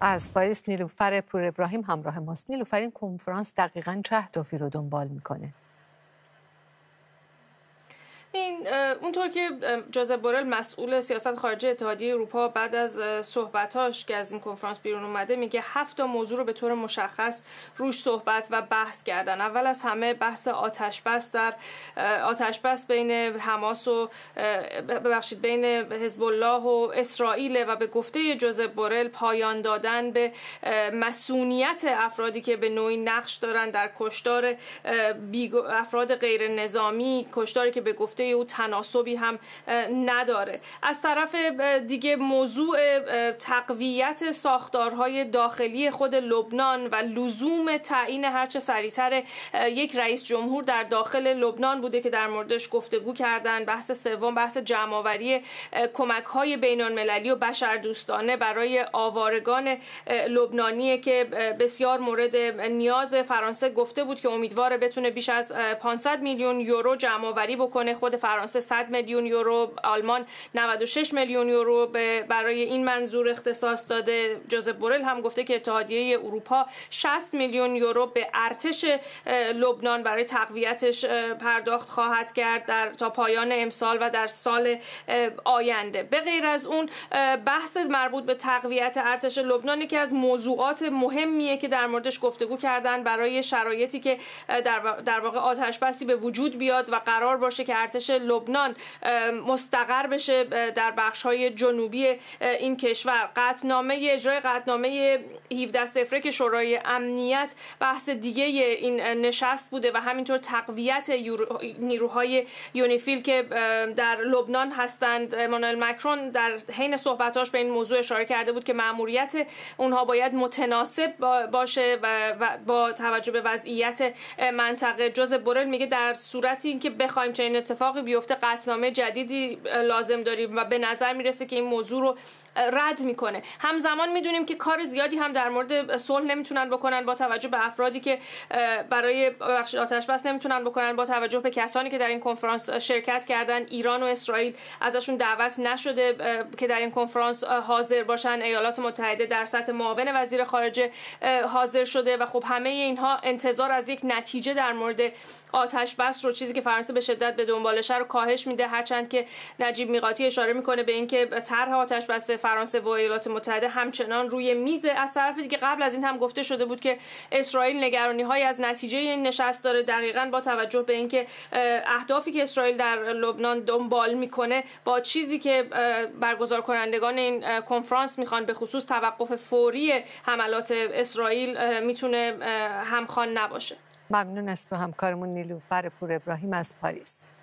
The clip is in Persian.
از پاریس نیلوفر پور ابراهیم همراه ماست نیلوفر این کنفرانس دقیقا چه اهدافی رو دنبال میکنه این اونطور که جوزف بورل مسئول سیاست خارجی اتحادیه اروپا بعد از صحبتاش که از این کنفرانس بیرون اومده میگه هفت تا موضوع رو به طور مشخص روش صحبت و بحث کردن اول از همه بحث آتش بس در آتش بس بین حماس و ببخشید بین حزب الله و اسرائیل و به گفته جوزف بورل پایان دادن به مسئولیت افرادی که به نوعی نقش دارن در کشتار افراد غیر نظامی کشتاری که به گفته او تناسبی هم نداره از طرف دیگه موضوع تقویت ساختارهای داخلی خود لبنان و لزوم تعیین هرچه سریعتر یک رئیس جمهور در داخل لبنان بوده که در موردش گفتگو کردن بحث سوم بحث جمعآوری کمک های بین المللی و بشردوستانه برای آوارگان لبنانیه که بسیار مورد نیاز فرانسه گفته بود که امیدواره بتونه بیش از 500 میلیون یورو جمعآوری بکنه خود خود فرانسه 100 میلیون یورو آلمان 96 میلیون یورو برای این منظور اختصاص داده جوزف بورل هم گفته که اتحادیه اروپا 60 میلیون یورو به ارتش لبنان برای تقویتش پرداخت خواهد کرد در تا پایان امسال و در سال آینده به غیر از اون بحث مربوط به تقویت ارتش لبنان که از موضوعات مهمیه که در موردش گفتگو کردن برای شرایطی که در واقع آتش بسی به وجود بیاد و قرار باشه که ارتش ارتش لبنان مستقر بشه در بخش های جنوبی این کشور قطنامه اجرای قطنامه 17 سفره که شورای امنیت بحث دیگه این نشست بوده و همینطور تقویت نیروهای یونیفیل که در لبنان هستند امانوئل مکرون در حین صحبتاش به این موضوع اشاره کرده بود که ماموریت اونها باید متناسب باشه و با توجه به وضعیت منطقه جوز برل میگه در صورتی که بخوایم چنین اتفاق اتفاقی بیفته قطنامه جدیدی لازم داریم و به نظر میرسه که این موضوع رو رد میکنه همزمان میدونیم که کار زیادی هم در مورد صلح نمیتونن بکنن با توجه به افرادی که برای بخش آتش بس نمیتونن بکنن با توجه به کسانی که در این کنفرانس شرکت کردن ایران و اسرائیل ازشون دعوت نشده که در این کنفرانس حاضر باشن ایالات متحده در سطح معاون وزیر خارجه حاضر شده و خب همه اینها انتظار از یک نتیجه در مورد آتش بس رو چیزی که فرانسه به شدت به دنبال چالشه رو کاهش میده هرچند که نجیب میقاتی اشاره میکنه به اینکه طرح آتش بس فرانسه و ایالات متحده همچنان روی میز از طرف دیگه قبل از این هم گفته شده بود که اسرائیل نگرانی های از نتیجه این نشست داره دقیقا با توجه به اینکه اهدافی که اسرائیل در لبنان دنبال میکنه با چیزی که برگزار کنندگان این کنفرانس میخوان به خصوص توقف فوری حملات اسرائیل میتونه همخوان نباشه ممنون از تو همکارمون نیلوفر پور ابراهیم از پاریس